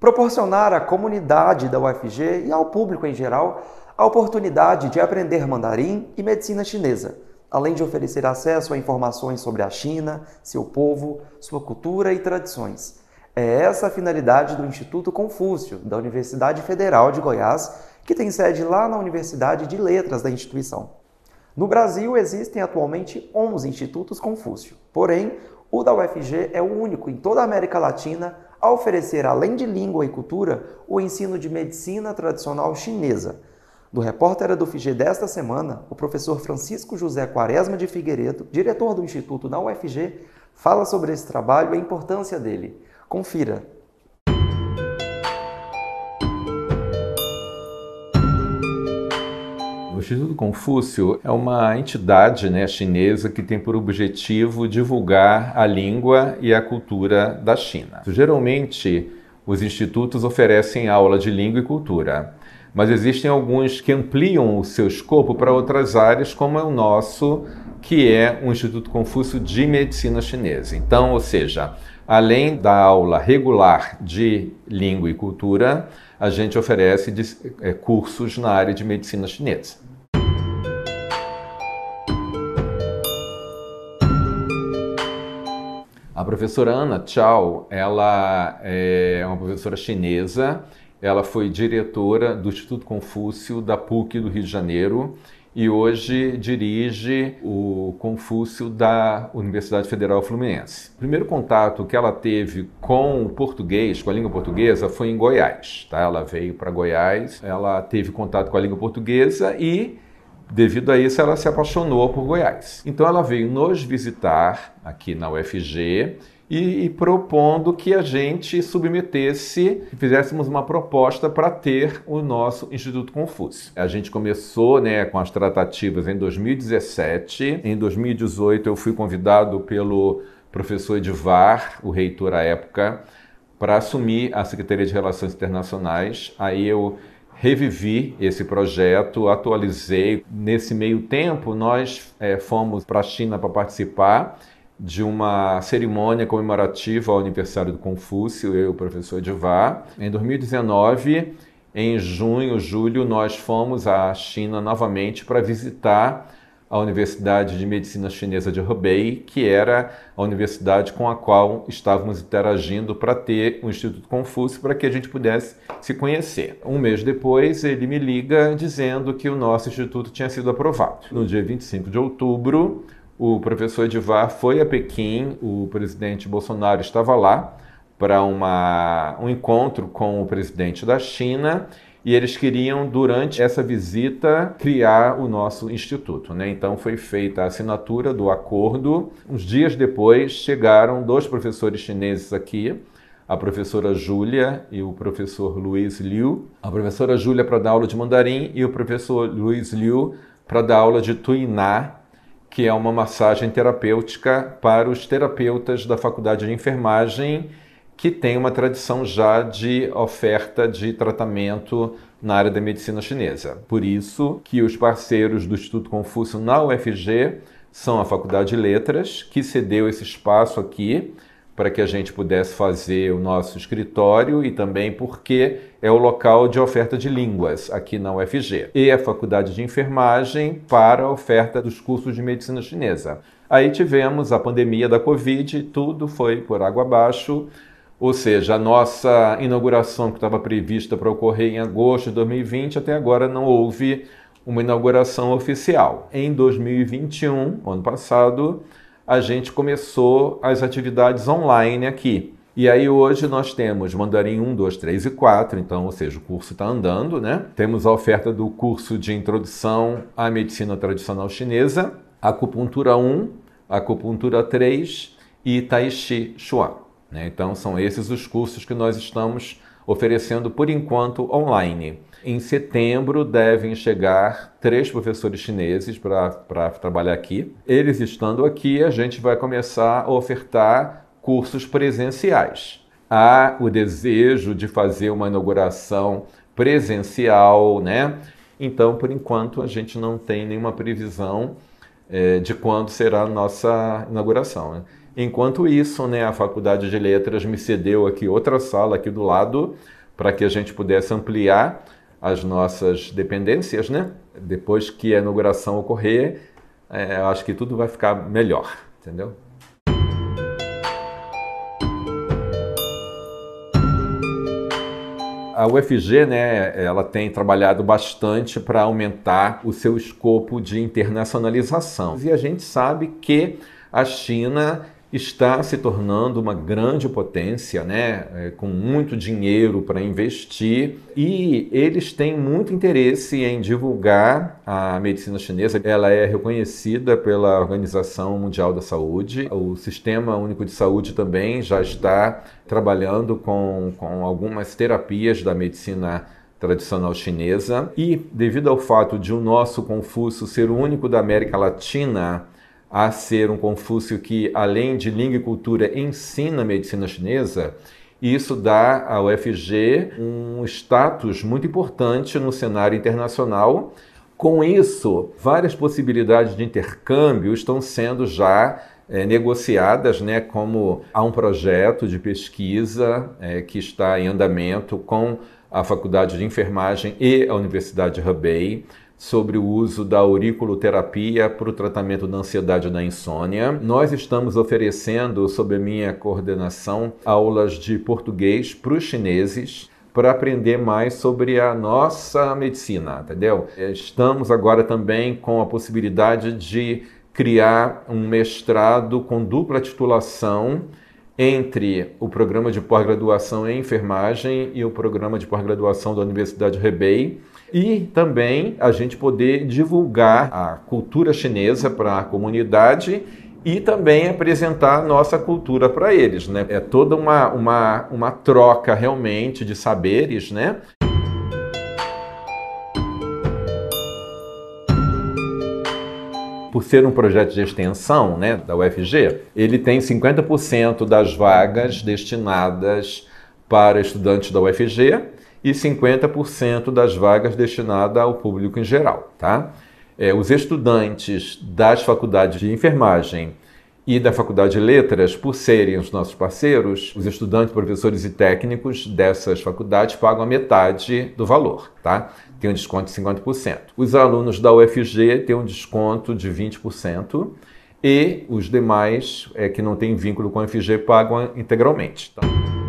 proporcionar à comunidade da UFG e ao público em geral a oportunidade de aprender mandarim e medicina chinesa, além de oferecer acesso a informações sobre a China, seu povo, sua cultura e tradições. É essa a finalidade do Instituto Confúcio, da Universidade Federal de Goiás, que tem sede lá na Universidade de Letras da instituição. No Brasil existem atualmente 11 institutos Confúcio, porém, o da UFG é o único em toda a América Latina a oferecer, além de língua e cultura, o ensino de medicina tradicional chinesa. Do repórter do FG desta semana, o professor Francisco José Quaresma de Figueiredo, diretor do Instituto na UFG, fala sobre esse trabalho e a importância dele. Confira! O Instituto Confúcio é uma entidade né, chinesa que tem por objetivo divulgar a língua e a cultura da China. Geralmente, os institutos oferecem aula de língua e cultura, mas existem alguns que ampliam o seu escopo para outras áreas, como é o nosso, que é o Instituto Confúcio de Medicina Chinesa. Então, ou seja, além da aula regular de língua e cultura, a gente oferece eh, cursos na área de medicina chinesa. A professora Ana Chao, ela é uma professora chinesa, ela foi diretora do Instituto Confúcio da PUC do Rio de Janeiro e hoje dirige o Confúcio da Universidade Federal Fluminense. O primeiro contato que ela teve com o português, com a língua portuguesa, foi em Goiás. Tá? Ela veio para Goiás, ela teve contato com a língua portuguesa e Devido a isso, ela se apaixonou por Goiás. Então, ela veio nos visitar aqui na UFG e, e propondo que a gente submetesse, fizéssemos uma proposta para ter o nosso Instituto Confúcio. A gente começou né, com as tratativas em 2017. Em 2018, eu fui convidado pelo professor Edvar, o reitor à época, para assumir a Secretaria de Relações Internacionais. Aí eu revivi esse projeto, atualizei. Nesse meio tempo, nós é, fomos para a China para participar de uma cerimônia comemorativa ao aniversário do Confúcio, eu e o professor Edivá. Em 2019, em junho, julho, nós fomos à China novamente para visitar a Universidade de Medicina Chinesa de Hubei, que era a universidade com a qual estávamos interagindo para ter o Instituto Confúcio, para que a gente pudesse se conhecer. Um mês depois, ele me liga dizendo que o nosso instituto tinha sido aprovado. No dia 25 de outubro, o professor Edivar foi a Pequim, o presidente Bolsonaro estava lá para um encontro com o presidente da China e eles queriam, durante essa visita, criar o nosso instituto. Né? Então foi feita a assinatura do acordo. Uns dias depois chegaram dois professores chineses aqui, a professora Júlia e o professor Luiz Liu. A professora Júlia para dar aula de mandarim e o professor Luiz Liu para dar aula de tuiná, que é uma massagem terapêutica para os terapeutas da Faculdade de Enfermagem que tem uma tradição já de oferta de tratamento na área da medicina chinesa. Por isso que os parceiros do Instituto Confúcio na UFG são a Faculdade de Letras, que cedeu esse espaço aqui para que a gente pudesse fazer o nosso escritório e também porque é o local de oferta de línguas aqui na UFG e a Faculdade de Enfermagem para a oferta dos cursos de medicina chinesa. Aí tivemos a pandemia da Covid, tudo foi por água abaixo ou seja, a nossa inauguração que estava prevista para ocorrer em agosto de 2020, até agora não houve uma inauguração oficial. Em 2021, ano passado, a gente começou as atividades online aqui. E aí hoje nós temos Mandarim 1, 2, 3 e 4, então, ou seja, o curso está andando, né? Temos a oferta do curso de Introdução à Medicina Tradicional Chinesa, Acupuntura 1, Acupuntura 3 e Tai Chi Chuan. Né? Então, são esses os cursos que nós estamos oferecendo por enquanto online. Em setembro devem chegar três professores chineses para trabalhar aqui. Eles estando aqui, a gente vai começar a ofertar cursos presenciais. Há o desejo de fazer uma inauguração presencial, né? Então, por enquanto, a gente não tem nenhuma previsão é, de quando será a nossa inauguração. Né? Enquanto isso, né, a Faculdade de Letras me cedeu aqui outra sala aqui do lado para que a gente pudesse ampliar as nossas dependências, né? Depois que a inauguração ocorrer, é, acho que tudo vai ficar melhor, entendeu? a UFG, né, ela tem trabalhado bastante para aumentar o seu escopo de internacionalização. E a gente sabe que a China está se tornando uma grande potência, né, é, com muito dinheiro para investir, e eles têm muito interesse em divulgar a medicina chinesa. Ela é reconhecida pela Organização Mundial da Saúde. O Sistema Único de Saúde também já está trabalhando com, com algumas terapias da medicina tradicional chinesa. E devido ao fato de o nosso Confúcio ser o único da América Latina a ser um Confúcio que, além de língua e cultura, ensina medicina chinesa, isso dá à UFG um status muito importante no cenário internacional. Com isso, várias possibilidades de intercâmbio estão sendo já é, negociadas, né, como há um projeto de pesquisa é, que está em andamento com a Faculdade de Enfermagem e a Universidade de Hubei sobre o uso da auriculoterapia para o tratamento da ansiedade e da insônia. Nós estamos oferecendo, sob a minha coordenação, aulas de português para os chineses para aprender mais sobre a nossa medicina, entendeu? Estamos agora também com a possibilidade de criar um mestrado com dupla titulação entre o programa de pós-graduação em enfermagem e o programa de pós-graduação da Universidade Hebei. E também a gente poder divulgar a cultura chinesa para a comunidade e também apresentar nossa cultura para eles, né? É toda uma, uma, uma troca realmente de saberes, né? por ser um projeto de extensão né, da UFG, ele tem 50% das vagas destinadas para estudantes da UFG e 50% das vagas destinadas ao público em geral. Tá? É, os estudantes das faculdades de enfermagem e da Faculdade de Letras, por serem os nossos parceiros, os estudantes, professores e técnicos dessas faculdades pagam a metade do valor, tá? Tem um desconto de 50%. Os alunos da UFG têm um desconto de 20% e os demais é, que não têm vínculo com a UFG pagam integralmente. Tá?